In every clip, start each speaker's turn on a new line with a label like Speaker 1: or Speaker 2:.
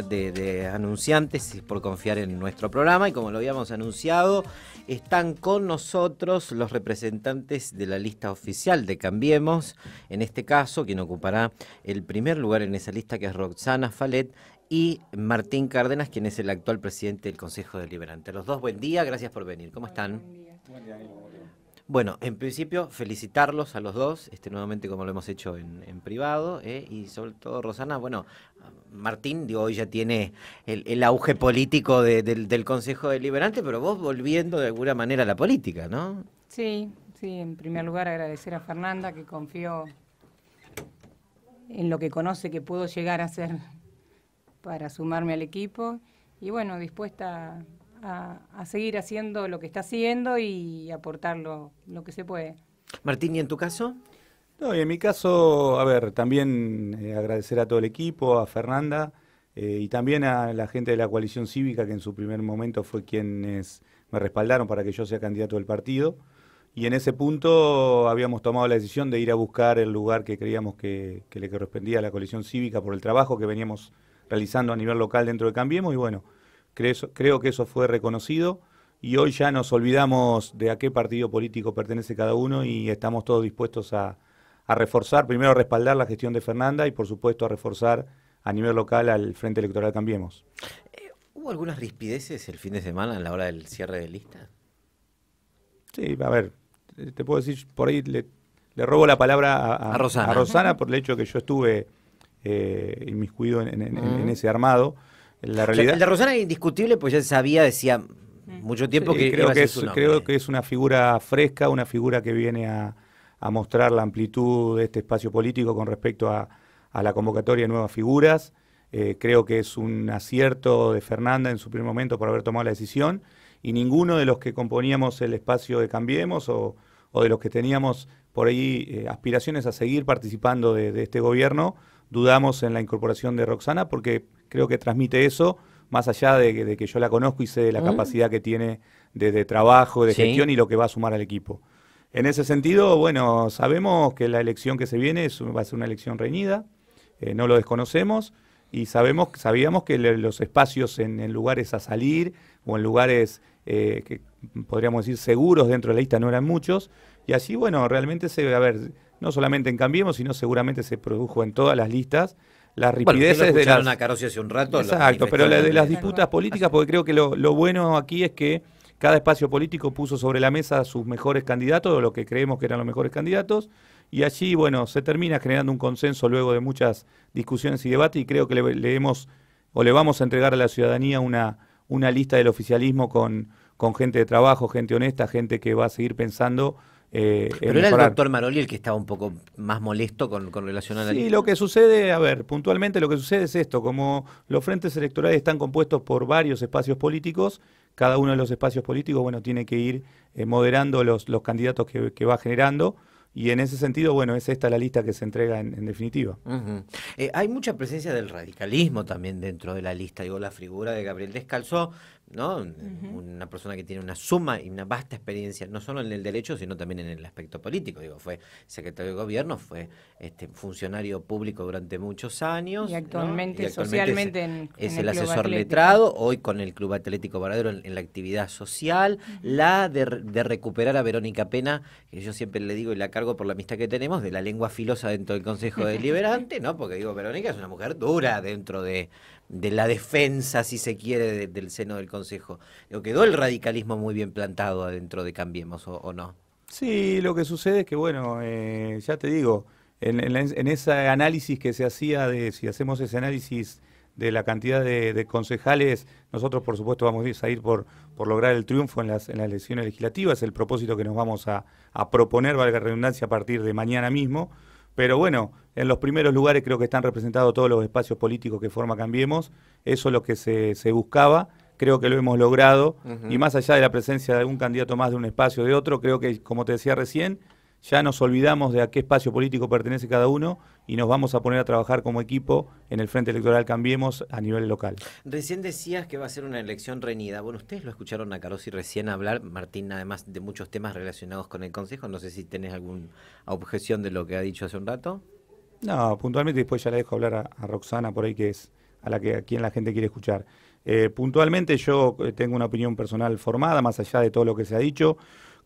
Speaker 1: de, anunciantes por confiar en nuestro programa y como lo habíamos anunciado, están con nosotros los representantes de la lista oficial de Cambiemos, en este caso quien ocupará el primer lugar en esa lista que es Roxana Falet y Martín Cárdenas, quien es el actual presidente del Consejo Deliberante. Los dos, buen día, gracias por venir. ¿Cómo están? Buen bueno, en principio felicitarlos a los dos, este, nuevamente como lo hemos hecho en, privado, eh, y sobre todo Rosana, bueno, Martín, digo, hoy ya tiene el, auge político del, del, Consejo Deliberante, pero vos volviendo de alguna manera a la política, ¿no?
Speaker 2: Sí, sí, en primer lugar agradecer a Fernanda que confió en lo que conoce que puedo llegar a ser para sumarme al equipo, y bueno, dispuesta a, seguir haciendo lo que está haciendo y aportar lo, que se puede.
Speaker 3: Martín, ¿y en tu caso? No, y en mi caso, a ver, también eh, agradecer a todo el equipo, a Fernanda eh, y también a la gente de la coalición cívica que en su primer momento fue quienes me respaldaron para que yo sea candidato del partido. Y en ese punto habíamos tomado la decisión de ir a buscar el lugar que creíamos que, que le correspondía a la coalición cívica por el trabajo que veníamos realizando a nivel local dentro de Cambiemos y bueno, Creo, que eso fue reconocido y hoy ya nos olvidamos de a qué partido político pertenece cada uno y estamos todos dispuestos a, reforzar, primero a respaldar la gestión de Fernanda y por supuesto a reforzar a nivel local al Frente Electoral Cambiemos.
Speaker 1: Eh, ¿Hubo algunas rispideces el fin de semana a la hora del cierre de lista?
Speaker 3: Sí, a ver, eh, te puedo decir, por ahí le, robo la palabra a, Rosana. por el hecho que yo estuve eh, inmiscuido en, mis en ese armado. La realidad. El de Rosana
Speaker 1: es indiscutible, pues ya sabía, decía mucho tiempo que creo ser que es,
Speaker 3: creo que es una figura fresca, una figura que viene a, mostrar la amplitud de este espacio político con respecto a, la convocatoria de nuevas figuras. Eh, creo que es un acierto de Fernanda en su primer momento por haber tomado la decisión y ninguno de los que componíamos el espacio de Cambiemos o, de los que teníamos por ahí eh, aspiraciones a seguir participando de este gobierno dudamos en la incorporación de Roxana porque creo que transmite eso, más allá de, que, yo la conozco y sé de la mm. capacidad que tiene de, trabajo, de gestión y lo que va a sumar al equipo. En ese sentido, bueno, sabemos que la elección que se viene es, va a ser una elección reñida, eh, no lo desconocemos y sabemos, sabíamos que los espacios en, lugares a salir o en lugares eh, que podríamos decir seguros dentro de la lista no eran muchos y así, bueno, realmente se, a ver, no solamente en Cambiemos, sino seguramente se produjo en todas las listas. Las ripideces de las. carocia hace un rato. Exacto, pero la de las disputas políticas, porque creo que lo, lo bueno aquí es que cada espacio político puso sobre la mesa a sus mejores candidatos, o lo que creemos que eran los mejores candidatos, y allí, bueno, se termina generando un consenso luego de muchas discusiones y debates, y creo que le, hemos, o le vamos a entregar a la ciudadanía una, una lista del oficialismo con, con gente de trabajo, gente honesta, gente que va a seguir pensando eh, Pero eh, era el doctor Maroli el que estaba un poco más molesto con, relación a la... Sí, lo que sucede, a ver, puntualmente lo que sucede es esto, como los frentes electorales están compuestos por varios espacios políticos, cada uno de los espacios políticos, bueno, tiene que ir eh, moderando los, los candidatos que, va generando. Y en ese sentido, bueno, es esta la lista que se entrega en, definitiva.
Speaker 1: hay mucha presencia del radicalismo también dentro de la lista. Digo, la figura de Gabriel Descalzo ¿no? Una persona que tiene una suma y una vasta experiencia, no solo en el derecho, sino también en el aspecto político. Digo, fue secretario de gobierno, fue este, funcionario público durante muchos años. Y actualmente, socialmente es, el, asesor letrado, hoy con el Club Atlético Varadero en, la actividad social, la de, recuperar a Verónica Pena, que yo siempre le digo y la cargo por la amistad que tenemos, de la lengua filosa dentro del Consejo Deliberante, ¿no? Porque digo, Verónica es una mujer dura dentro de de la defensa, si se quiere, del seno del Consejo. ¿Quedó el radicalismo muy bien plantado adentro de Cambiemos o, no?
Speaker 3: Sí, lo que sucede es que, bueno, eh, ya te digo, en, ese análisis que se hacía, de si hacemos ese análisis de la cantidad de, concejales, nosotros por supuesto vamos a ir por, por lograr el triunfo en las, elecciones legislativas, el propósito que nos vamos a, a proponer, valga redundancia, a partir de mañana mismo. Pero bueno, en los primeros lugares creo que están representados todos los espacios políticos que forma Cambiemos. Eso es lo que se, buscaba. Creo que lo hemos logrado. Y más allá de la presencia de un candidato más de un espacio o de otro, creo que, como te decía recién, ya nos olvidamos de a qué espacio político pertenece cada uno y nos vamos a poner a trabajar como equipo en el Frente Electoral Cambiemos a nivel local.
Speaker 1: Recién decías que va a ser una elección reñida. Bueno, ustedes lo escucharon a y recién hablar, Martín, además de muchos temas relacionados con el Consejo. No sé si tenés alguna objeción de lo que ha dicho hace
Speaker 3: un rato. No, puntualmente después ya le dejo hablar a, Roxana por ahí, que es a la que quien la gente quiere escuchar. Eh, puntualmente yo eh, tengo una opinión personal formada, más allá de todo lo que se ha dicho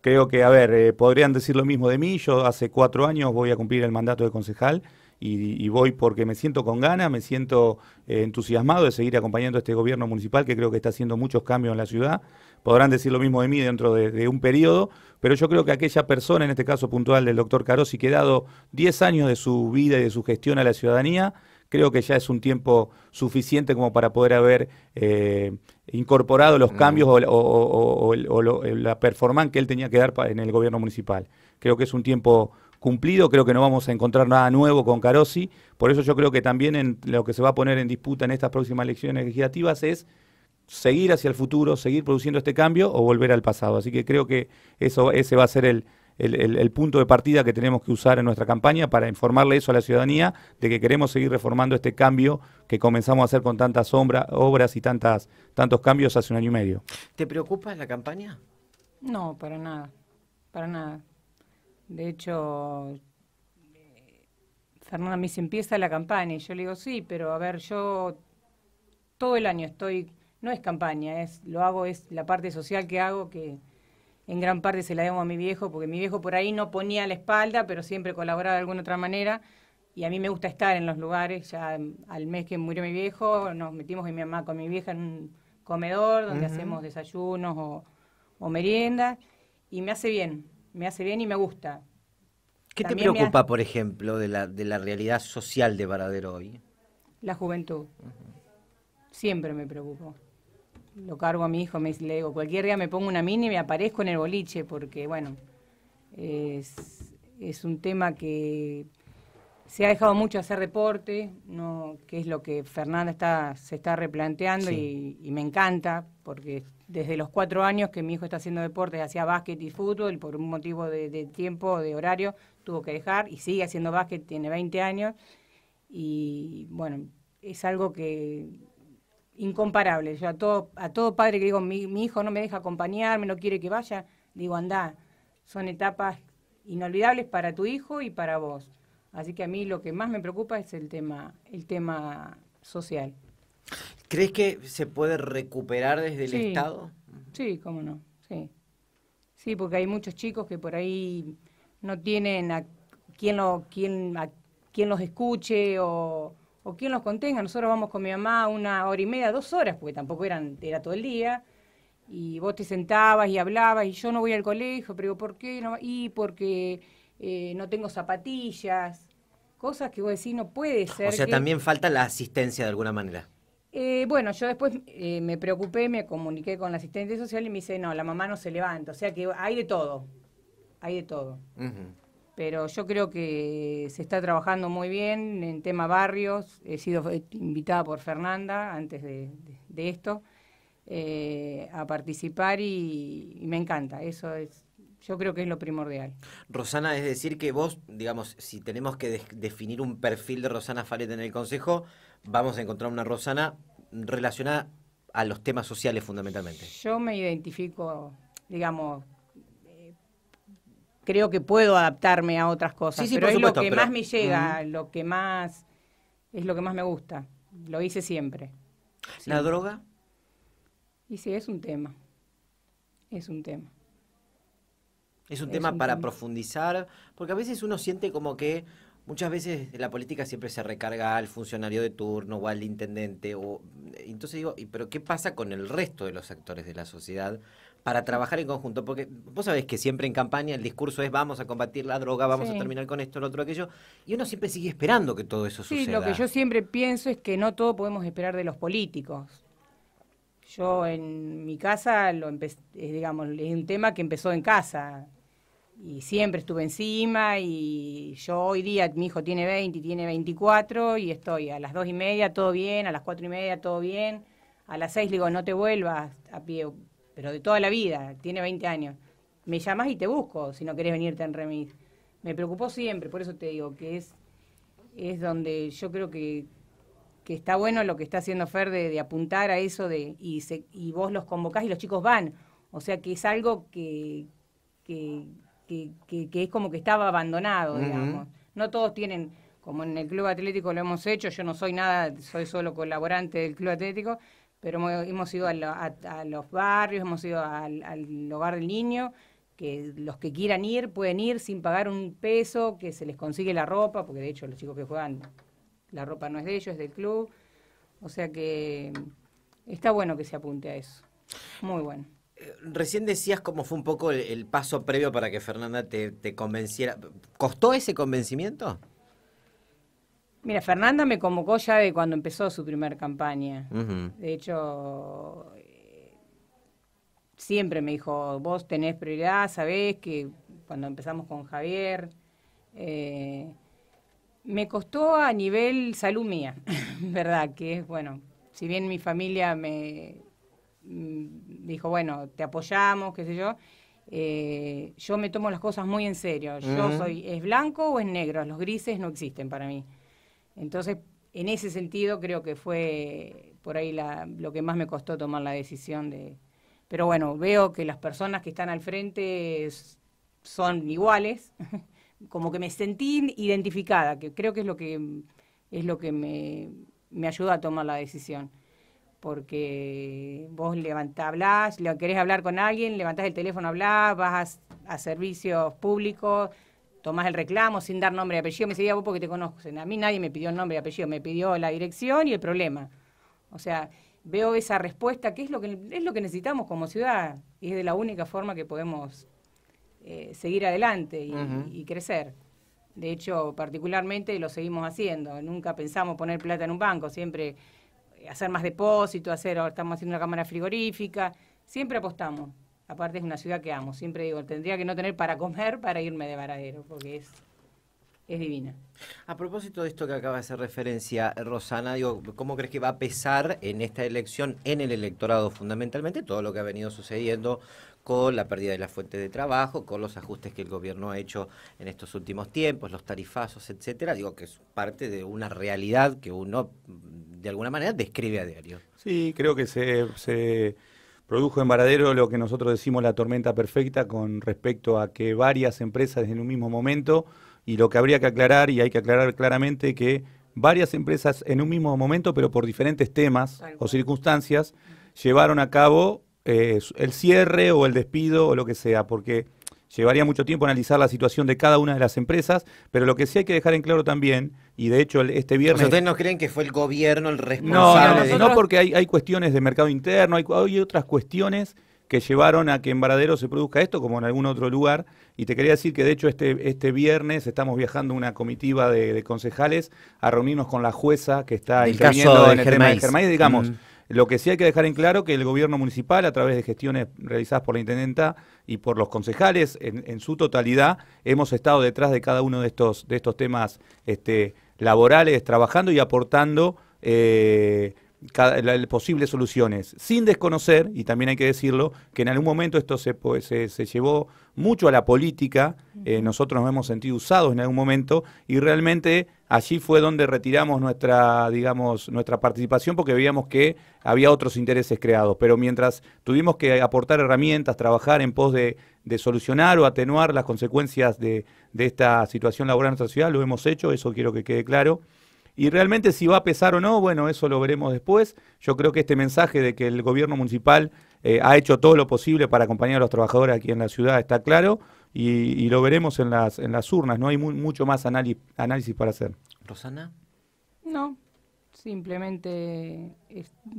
Speaker 3: creo que, a ver, eh, podrían decir lo mismo de mí. Yo hace cuatro años voy a cumplir el mandato de concejal y, voy porque me siento con ganas, me siento eh, entusiasmado de seguir acompañando a este gobierno municipal que creo que está haciendo muchos cambios en la ciudad. Podrán decir lo mismo de mí dentro de, un periodo, pero yo creo que aquella persona, en este caso puntual del doctor Carosi, que ha dado 10 años de su vida y de su gestión a la ciudadanía, creo que ya es un tiempo suficiente como para poder haber eh, incorporado los mm. cambios o, la performance que él tenía que dar en el gobierno municipal. Creo que es un tiempo cumplido, creo que no vamos a encontrar nada nuevo con Carosi, por eso yo creo que también en lo que se va a poner en disputa en estas próximas elecciones legislativas es seguir hacia el futuro, seguir produciendo este cambio o volver al pasado. Así que creo que eso, ese va a ser el, el, punto de partida que tenemos que usar en nuestra campaña para informarle eso a la ciudadanía de que queremos seguir reformando este cambio que comenzamos a hacer con tantas sombra, obras y tantas, tantos cambios hace un año y medio.
Speaker 1: ¿Te preocupa la campaña?
Speaker 2: No, para nada, para nada. De hecho, eh, Fernanda me dice, empieza la campaña. Y yo le digo, sí, pero a ver, yo todo el año estoy, no es campaña, es lo hago, es la parte social que hago que en gran parte se la debo a mi viejo, porque mi viejo por ahí no ponía la espalda, pero siempre colaboraba de alguna otra manera. Y a mí me gusta estar en los lugares. Ya mm, al mes que murió mi viejo, nos metimos con mi mamá, con mi vieja en un comedor donde hacemos desayunos o, meriendas. Y me hace bien, me hace bien y me gusta. ¿Qué te preocupa,
Speaker 1: por ejemplo, de la, de la realidad social de Varadero hoy?
Speaker 2: La juventud. Siempre me preocupo lo cargo a mi hijo, me, le digo, cualquier día me pongo una mini y me aparezco en el boliche, porque bueno, es, un tema que se ha dejado mucho hacer deporte, ¿no? que es lo que Fernanda está, se está replanteando y, me encanta, porque desde los cuatro años que mi hijo está haciendo deporte, hacía básquet y fútbol, y por un motivo de, de, tiempo, de horario, tuvo que dejar y sigue haciendo básquet, tiene 20 años, y bueno, es algo que incomparable. Yo a todo, a todo padre que digo, mi, hijo no me deja acompañarme, no quiere que vaya, digo, anda, son etapas inolvidables para tu hijo y para vos. Así que a mí lo que más me preocupa es el tema, el tema social.
Speaker 1: ¿Crees que se puede recuperar desde el Estado?
Speaker 2: Sí, cómo no, sí. Sí, porque hay muchos chicos que por ahí no tienen a lo, quien, a quien los escuche o o quien los contenga. Nosotros vamos con mi mamá una hora y media, dos horas, porque tampoco eran, era todo el día. Y vos te sentabas y hablabas, y yo no voy al colegio, pero digo, ¿por qué? No? Y porque eh, no tengo zapatillas, cosas que vos decís, no puede ser. O sea, también
Speaker 1: falta la asistencia de alguna manera.
Speaker 2: Eh, bueno, yo después eh, me preocupé, me comuniqué con la asistente social y me dice, no, la mamá no se levanta, o sea que hay de todo, hay de todo pero yo creo que se está trabajando muy bien en tema barrios. He sido invitada por Fernanda antes de, esto eh, a participar y, me encanta. Eso es, yo creo que es lo primordial.
Speaker 1: Rosana, es decir que vos, digamos, si tenemos que definir un perfil de Rosana Faret en el Consejo, vamos a encontrar una Rosana relacionada a los temas sociales fundamentalmente.
Speaker 2: Yo me identifico, digamos, creo que puedo adaptarme a otras cosas. Sí, sí, pero es lo que más me llega, lo que más es lo que más me gusta. Lo hice siempre. ¿La droga? Y sí, es un tema. Es un tema.
Speaker 1: Es un tema para profundizar, porque a veces uno siente como que muchas veces la política siempre se recarga al funcionario de turno o al intendente. O, entonces digo, ¿pero qué pasa con el resto de los actores de la sociedad? para trabajar en conjunto, porque vos sabés que siempre en campaña el discurso es vamos a combatir la droga, vamos a terminar con esto, lo otro, aquello,
Speaker 2: y uno siempre sigue esperando que todo eso suceda. Sí, lo que yo siempre pienso es que no todo podemos esperar de los políticos. Yo en mi casa, lo eh, digamos, es un tema que empezó en casa, y siempre estuve encima, y yo hoy día, mi hijo tiene 20 y tiene 24, y estoy a las dos y media, todo bien, a las cuatro y media, todo bien, a las seis le digo, no te vuelvas a pie pero de toda la vida, tiene 20 años. Me llamás y te busco si no querés venirte en remis. Me preocupó siempre, por eso te digo que es, es donde yo creo que, que está bueno lo que está haciendo Fer de, apuntar a eso de, y, y vos los convocás y los chicos van. O sea que es algo que, que, que, es como que estaba abandonado, digamos. No todos tienen, como en el Club Atlético lo hemos hecho, yo no soy nada, soy solo colaborante del Club Atlético, pero hemos ido a, los barrios, hemos ido al, hogar del niño, que los que quieran ir pueden ir sin pagar un peso, que se les consigue la ropa, porque de hecho los chicos que juegan, la ropa no es de ellos, es del club. O sea que mm, está bueno que se apunte a eso. Muy bueno. Eh,
Speaker 1: recién decías cómo fue un poco el, paso previo para que Fernanda te convenciera. ¿Costó ese convencimiento?
Speaker 2: Mira, Fernanda me convocó ya de cuando empezó su primer campaña. De hecho, eh, siempre me dijo, vos tenés prioridad, sabés que cuando empezamos con Javier, eh, me costó a nivel salud mía, ¿verdad? Que es, bueno, si bien mi familia me mm, dijo, bueno, te apoyamos, qué sé yo, eh, yo me tomo las cosas muy en serio. Yo soy, ¿es blanco o es negro? Los grises no existen para mí. Entonces, en ese sentido, creo que fue por ahí la, lo que más me costó tomar la decisión de... Pero bueno, veo que las personas que están al frente son iguales, como que me sentí identificada, que creo que es lo que, es lo que me, me ayuda a tomar la decisión porque vos levanta, hablás, querés hablar con alguien, levantás el teléfono, hablás, vas a servicios públicos, tomás el reclamo sin dar nombre y apellido. Me decía vos porque te conozco, A mí nadie me pidió el nombre y apellido, me pidió la dirección y el problema. O sea, veo esa respuesta que es lo que, es lo que necesitamos como ciudad y es de la única forma que podemos eh, seguir adelante y, crecer. De hecho, particularmente lo seguimos haciendo. Nunca pensamos poner plata en un banco, siempre eh, hacer más depósito, hacer, oh, estamos haciendo una cámara frigorífica, siempre apostamos. Aparte es una ciudad que amo, siempre digo, tendría que no tener para comer para irme de varadero, porque es, es divina.
Speaker 1: A propósito de esto que acaba de hacer referencia, Rosana, digo, ¿cómo crees que va a pesar en esta elección, en el electorado fundamentalmente, todo lo que ha venido sucediendo con la pérdida de la fuente de trabajo, con los ajustes que el gobierno ha hecho en estos últimos tiempos, los tarifazos, etcétera, digo que es parte de una realidad que uno de alguna manera describe a diario.
Speaker 3: Sí, creo que se Produjo en Varadero lo que nosotros decimos la tormenta perfecta con respecto a que varias empresas en un mismo momento, y lo que habría que aclarar, y hay que aclarar claramente, que varias empresas en un mismo momento, pero por diferentes temas o circunstancias, llevaron a cabo eh, el cierre o el despido o lo que sea, porque Llevaría mucho tiempo analizar la situación de cada una de las empresas, pero lo que sí hay que dejar en claro también, y de hecho este viernes... ¿Ustedes
Speaker 1: no creen que fue el gobierno el responsable? No, no,
Speaker 3: porque hay, cuestiones de mercado interno, hay, otras cuestiones que llevaron a que en Varadero se produzca esto, como en algún otro lugar. Y te quería decir que de hecho este, este viernes estamos viajando una comitiva de, concejales a reunirnos con la jueza que está interviniendo en el tema de digamos. Mm. Lo que sí hay que dejar en claro que el gobierno municipal, a través de gestiones realizadas por la intendenta y por los concejales en, su totalidad, hemos estado detrás de cada uno de estos, de estos temas este, laborales, trabajando y aportando. Eh, cada, posibles soluciones, sin desconocer, y también hay que decirlo, que en algún momento esto se, pues, se, llevó mucho a la política, eh, nosotros nos hemos sentido usados en algún momento, y realmente allí fue donde retiramos nuestra, digamos, nuestra participación porque veíamos que había otros intereses creados. Pero mientras tuvimos que aportar herramientas, trabajar en pos de, solucionar o atenuar las consecuencias de, de esta situación laboral en nuestra ciudad, lo hemos hecho, eso quiero que quede claro. Y realmente si va a pesar o no, bueno, eso lo veremos después. Yo creo que este mensaje de que el gobierno municipal eh, ha hecho todo lo posible para acompañar a los trabajadores aquí en la ciudad está claro y, lo veremos en las, en las urnas. No hay mucho más análisis para hacer.
Speaker 1: Rosana.
Speaker 2: No, simplemente,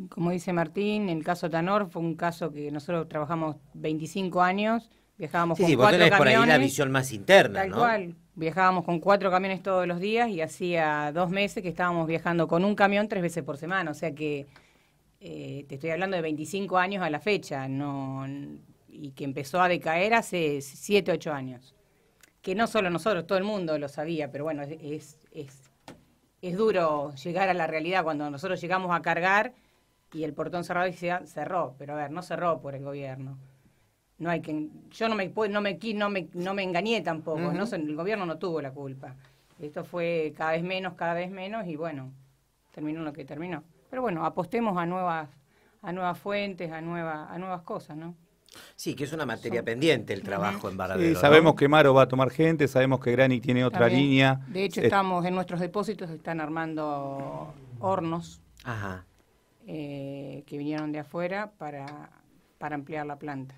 Speaker 2: como dice Martín, el caso Tanor fue un caso que nosotros trabajamos 25 años Viajábamos sí, con cuatro vos tenés por ahí la visión
Speaker 1: más interna, tal cual.
Speaker 2: Viajábamos con cuatro camiones todos los días y hacía dos meses que estábamos viajando con un camión tres veces por semana. O sea que eh, te estoy hablando de 25 años a la fecha y que empezó a decaer hace 7, 8 años. Que no solo nosotros, todo el mundo lo sabía, pero bueno, es, es, es duro llegar a la realidad cuando nosotros llegamos a cargar y el portón cerrado y se cerró, pero a ver, no cerró por el gobierno no hay que yo no me no me no no me engañé tampoco, El gobierno no tuvo la culpa. Esto fue cada vez menos, cada vez menos y bueno, terminó lo que terminó. Pero bueno, apostemos a nuevas a nuevas fuentes, a nueva, a nuevas cosas, ¿no?
Speaker 1: Sí, que es una materia pendiente el trabajo en Baradero. sabemos que
Speaker 3: Maro va a tomar gente, sabemos que Granny tiene otra línea. De hecho, estamos
Speaker 2: en nuestros depósitos, están armando hornos eh, que vinieron de afuera para ampliar la planta.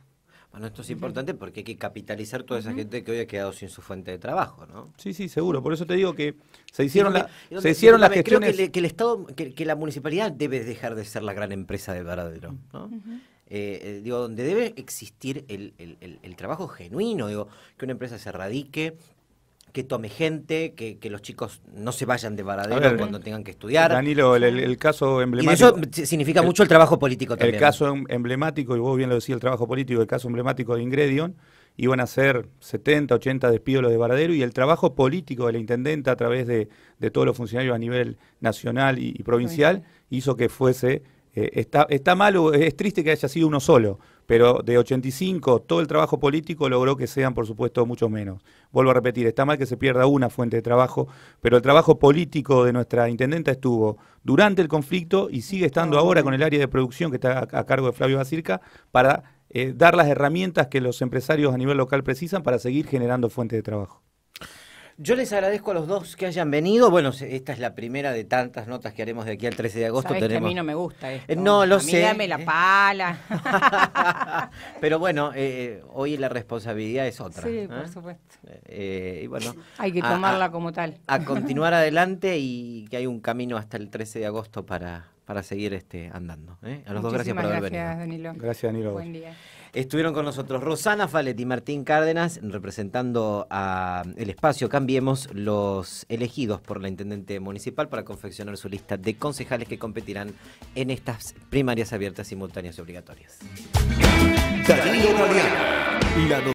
Speaker 1: Bueno, esto es importante porque hay que capitalizar toda esa gente que hoy ha quedado sin su fuente de trabajo, ¿no? Sí, sí, seguro. Por
Speaker 3: eso te digo que se hicieron, la, se hicieron las gestiones...
Speaker 1: que, el Estado, que, la municipalidad debe dejar de ser la gran empresa de verdadero, ¿no? Eh, eh, digo, donde debe existir el, trabajo genuino, digo, que una empresa se radique, que tome gente, que, los chicos no se vayan de varadero cuando eh, tengan que estudiar.
Speaker 3: Danilo, el, caso emblemático. Y eso significa mucho el trabajo político también. El caso em, emblemático, y vos bien lo decís, el trabajo político, el caso emblemático de Ingredion, iban a ser 70, 80 despidos los de varadero y el trabajo político de la intendenta a través de, todos los funcionarios a nivel nacional y provincial hizo que fuese eh, está, está mal, es triste que haya sido uno solo, pero de 85 todo el trabajo político logró que sean, por supuesto, muchos menos. Vuelvo a repetir, está mal que se pierda una fuente de trabajo, pero el trabajo político de nuestra intendenta estuvo durante el conflicto y sigue estando ahora con el área de producción que está a, cargo de Flavio Basirca para eh, dar las herramientas que los empresarios a nivel local precisan para seguir generando fuentes de trabajo.
Speaker 1: Yo les agradezco a los dos que hayan venido. Bueno, esta es la primera de tantas notas que haremos de aquí al 13 de agosto. Sabes que a mí no me
Speaker 2: gusta eh, esto. no, lo a mí sé. Dame la eh. pala.
Speaker 1: Pero bueno, eh, hoy la responsabilidad es otra. Sí, por supuesto. y bueno, hay que tomarla como tal. A continuar adelante y que hay un camino hasta el 13 de agosto para, para seguir este, andando. A los dos, gracias por haber gracias,
Speaker 2: Danilo. Gracias, Danilo. Buen día.
Speaker 1: Estuvieron con nosotros Rosana Faletti y Martín Cárdenas, representando a el espacio Cambiemos, los elegidos por la Intendente Municipal para confeccionar su lista de concejales que competirán en estas primarias abiertas, simultáneas y obligatorias.